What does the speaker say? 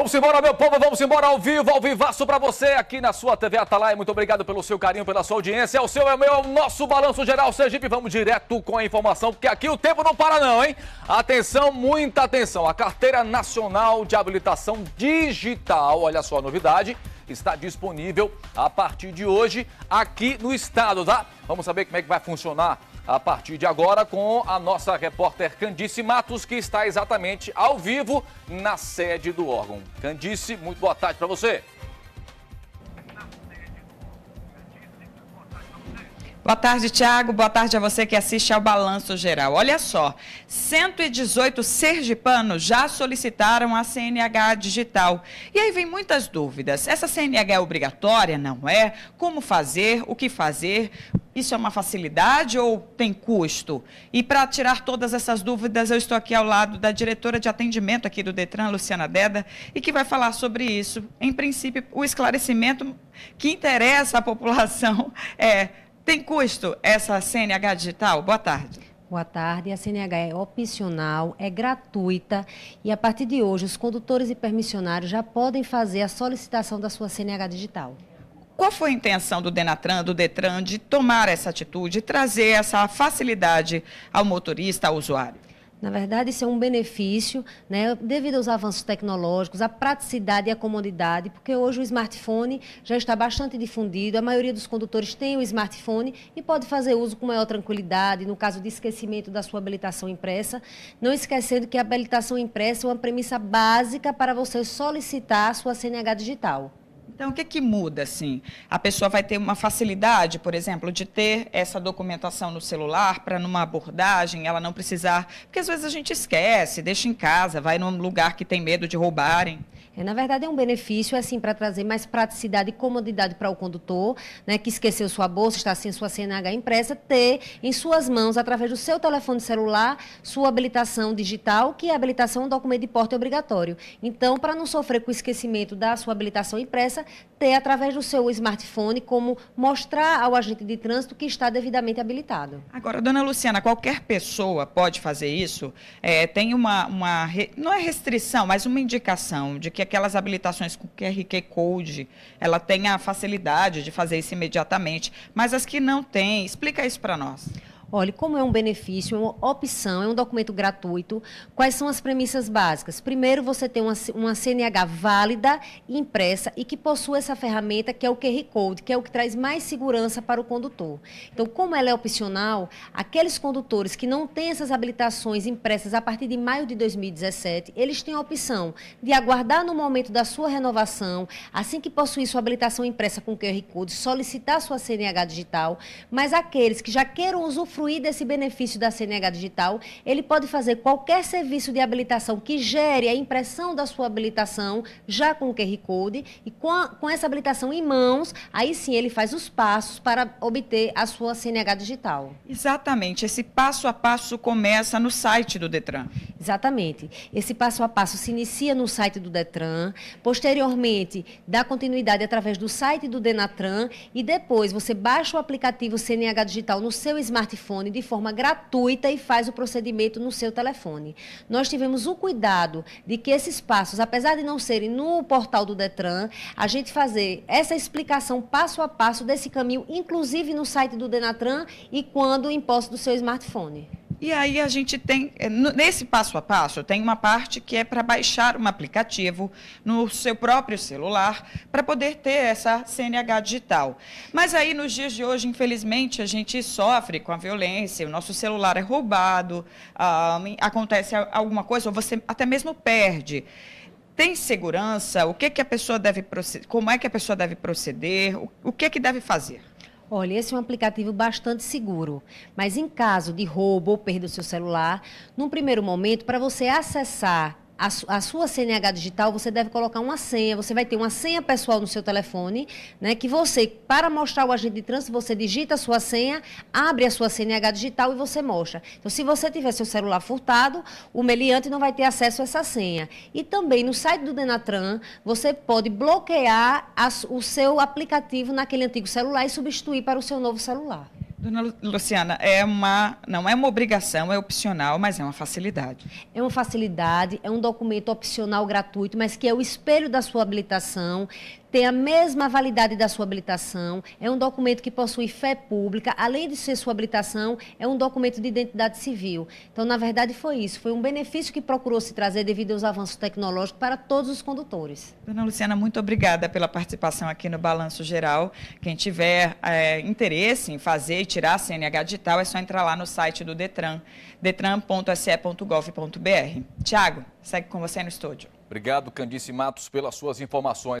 Vamos embora, meu povo, vamos embora ao vivo, ao vivaço para você aqui na sua TV Atalaia. Muito obrigado pelo seu carinho, pela sua audiência. É o seu, é o meu, é o nosso Balanço Geral Sergipe. Vamos direto com a informação, porque aqui o tempo não para não, hein? Atenção, muita atenção. A Carteira Nacional de Habilitação Digital, olha só a novidade, está disponível a partir de hoje aqui no estado, tá? Vamos saber como é que vai funcionar a partir de agora com a nossa repórter Candice Matos, que está exatamente ao vivo na sede do órgão. Candice, muito boa tarde para você. Boa tarde, Tiago. Boa tarde a você que assiste ao Balanço Geral. Olha só, 118 sergipanos já solicitaram a CNH digital. E aí vem muitas dúvidas. Essa CNH é obrigatória? Não é? Como fazer? O que fazer? Isso é uma facilidade ou tem custo? E para tirar todas essas dúvidas, eu estou aqui ao lado da diretora de atendimento aqui do Detran, Luciana Deda, e que vai falar sobre isso. Em princípio, o esclarecimento que interessa à população é: tem custo essa CNH digital? Boa tarde. Boa tarde. A CNH é opcional, é gratuita e a partir de hoje os condutores e permissionários já podem fazer a solicitação da sua CNH digital. Qual foi a intenção do Denatran, do Detran, de tomar essa atitude, trazer essa facilidade ao motorista, ao usuário? Na verdade, isso é um benefício, né, devido aos avanços tecnológicos, à praticidade e à comodidade, porque hoje o smartphone já está bastante difundido, a maioria dos condutores tem o smartphone e pode fazer uso com maior tranquilidade, no caso de esquecimento da sua habilitação impressa, não esquecendo que a habilitação impressa é uma premissa básica para você solicitar a sua CNH digital. Então, o que, é que muda, assim? A pessoa vai ter uma facilidade, por exemplo, de ter essa documentação no celular para, numa abordagem, ela não precisar... Porque, às vezes, a gente esquece, deixa em casa, vai num lugar que tem medo de roubarem. É, na verdade, é um benefício assim para trazer mais praticidade e comodidade para o condutor, né, que esqueceu sua bolsa, está sem sua CNH impressa, ter em suas mãos, através do seu telefone celular, sua habilitação digital, que é a habilitação um documento de porte obrigatório. Então, para não sofrer com o esquecimento da sua habilitação impressa, ter através do seu smartphone como mostrar ao agente de trânsito que está devidamente habilitado. Agora, dona Luciana, qualquer pessoa pode fazer isso? É, tem uma, uma, não é restrição, mas uma indicação de que aquelas habilitações com QR Code, ela tem a facilidade de fazer isso imediatamente, mas as que não tem, explica isso para nós. Olhe, como é um benefício, é uma opção, é um documento gratuito, quais são as premissas básicas? Primeiro, você tem uma, uma CNH válida, impressa e que possua essa ferramenta que é o QR Code, que é o que traz mais segurança para o condutor. Então, como ela é opcional, aqueles condutores que não têm essas habilitações impressas a partir de maio de 2017, eles têm a opção de aguardar no momento da sua renovação, assim que possuir sua habilitação impressa com QR Code, solicitar sua CNH digital, mas aqueles que já queiram usufruir usufruir desse benefício da CNH digital, ele pode fazer qualquer serviço de habilitação que gere a impressão da sua habilitação, já com o QR Code, e com, a, com essa habilitação em mãos, aí sim ele faz os passos para obter a sua CNH digital. Exatamente. Esse passo a passo começa no site do Detran. Exatamente. Esse passo a passo se inicia no site do Detran, posteriormente dá continuidade através do site do Denatran e depois você baixa o aplicativo CNH Digital no seu smartphone telefone de forma gratuita e faz o procedimento no seu telefone. Nós tivemos o cuidado de que esses passos, apesar de não serem no portal do Detran, a gente fazer essa explicação passo a passo desse caminho, inclusive no site do Denatran e quando em posse do seu smartphone. E aí a gente tem, eh, nesse passo a passo, tem uma parte que é para baixar um aplicativo no seu próprio celular para poder ter essa CNH digital. Mas aí nos dias de hoje, infelizmente, a gente sofre com a violência, o nosso celular é roubado, ah, acontece alguma coisa, ou você até mesmo perde tem segurança? O que, que a pessoa deve como é que a pessoa deve proceder? O, o que que deve fazer? Olha, esse é um aplicativo bastante seguro, mas em caso de roubo ou perda do seu celular, num primeiro momento, para você acessar a, a, sua CNH digital, você deve colocar uma senha. Você vai ter uma senha pessoal no seu telefone, né? Que você, para mostrar o agente de trânsito, você digita a sua senha, abre a sua CNH digital e você mostra. Então, se você tiver seu celular furtado, o meliante não vai ter acesso a essa senha. E também no site do Denatran, você pode bloquear a, o seu aplicativo naquele antigo celular e substituir para o seu novo celular. Dona Luciana, é uma, não é uma obrigação, é opcional, mas é uma facilidade. É uma facilidade, é um documento opcional gratuito, mas que é o espelho da sua habilitação tem a mesma validade da sua habilitação, é um documento que possui fé pública, além de ser sua habilitação, é um documento de identidade civil. Então, na verdade, foi isso. Foi um benefício que procurou se trazer devido aos avanços tecnológicos para todos os condutores. Dona Luciana, muito obrigada pela participação aqui no Balanço Geral. Quem tiver é, interesse em fazer e tirar a CNH digital, é só entrar lá no site do Detran, detran.se.gov.br. Tiago, segue com você no estúdio. Obrigado, Candice Matos, pelas suas informações.